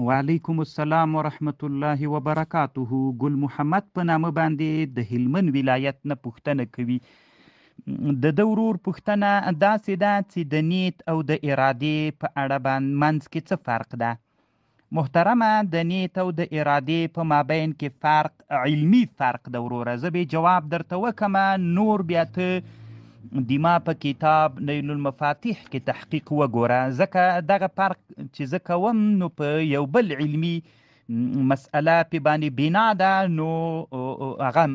وعلیکم السلام ورحمت الله وبرکاته ګل محمد په نامه باندې د هلمند ولایت نه پوښتنه کوي د دورور پوښتنه داسې ده چې د نیت او د ارادې په اړه باندې منځ کې څه فرق ده محترمه د نیت او د ارادې په مابین کې فرق علمی فرق د وروره زه به جواب درته وکم نور بیا ته دیما په کتاب نیل المفاتیح کې تحقیق وګوره ځکه دغه فرق چې زه کوم نو په یو بل علمي مسأله په باندې بنا ده نو هغه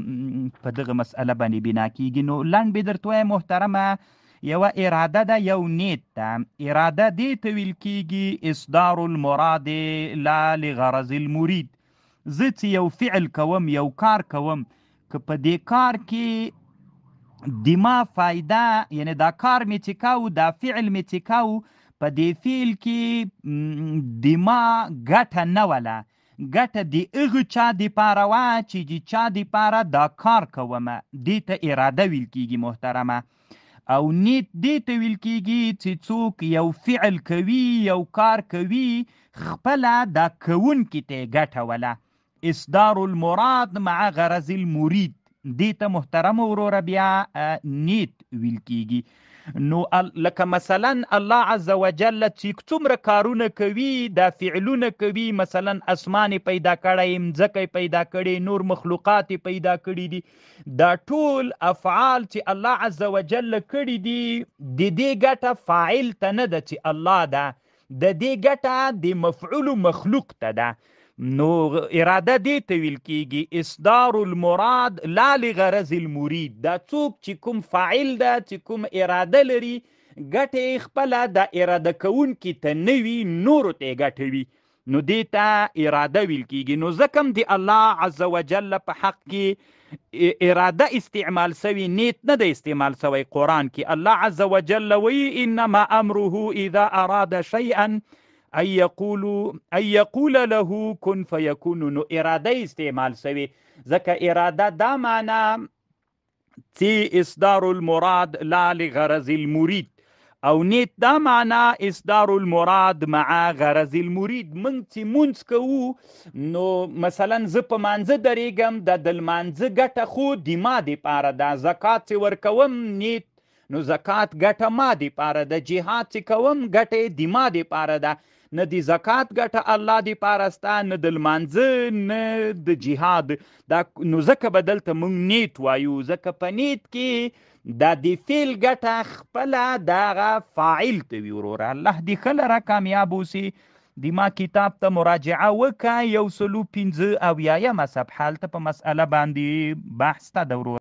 په دغه مسأله باندې بنا کیږي نو لاند به درته محترمه یو اراده ده یو نیت ده اراده دې ته ویل کیږي اصدار المراد لا لغرض المرید زه یو فعل کوم یو کار کوم که په دې کار کې دما فایده یعنی دا کار می چې کاو دا فعل می چې کاو په دې فعل کې دما ګټه نه وله ګټه د هغه چا د پاره وه چې د چا د پاره دا کار کومه دې ته اراده ویل کیږي محترمه او نیت دې ته ویل کیږي چې څوک یو فعل کوي یو کار کوي خپله دا کوونکي ته یې ګټه وله اصدار المراد مع غرض المرید دې ته محترم وروره بیا نیت ویل کیږي نو لکه مثلا الله عز وجل چې څومره کارونه کوي دا فعلونه کوي مثلا اسمان پیدا کړی مځکه پیدا کړي نور مخلوقات پیدا کړي دي دا ټول افعال چې الله عز وجل کړي دي د دې ګټه فاعل ته نه ده چې الله ده د دې ګټه د مفعول مخلوق ته ده نو اراده دې ته ویل کیږي اصدار المراد لا لغرض المرید دا څوک چې کوم فاعل ده چې کوم اراده لري ګټه خپل د اراده کون کی ته نوی نور ته ګټوي نو دې ته اراده ویل کیږي نو زکم دی الله عز وجل په حق کې اراده استعمال سوی نیت نه د استعمال سوی قران کې الله عز وجل وی انما امره اذا اراد شيئا ای یقول ای یقول له کن فیکون نو اراده استعمال سوی ځکه اراده دا معنا چې اصدار المراد لا لغرض المرید او نیت دا معنا اصدار المراد مع غرض المرید من چې مونږ کوو نو مثلا زه په مانزه درېږم د دل مانزه ګټه خو دما دی پاره دا زکات ورکوم نیت نو زکات ګټه ما دی پاره د جهاد چې کوم ګټه دی ما دی پاره ده نه دی زکات ګټه الله دی پارستا نه د لمانځه نه د جهاد دا نو زکه بدلته مونږ نیت وایو زکه په نیت کې دا دی فیل ګټه خپل دا فاعل ته ورور الله دی خل را کامیاب وسی دی ما کتاب ته مراجعه وکا یو سلو 15 او یایم صفحه ته په مسأله باندې بحث ته درو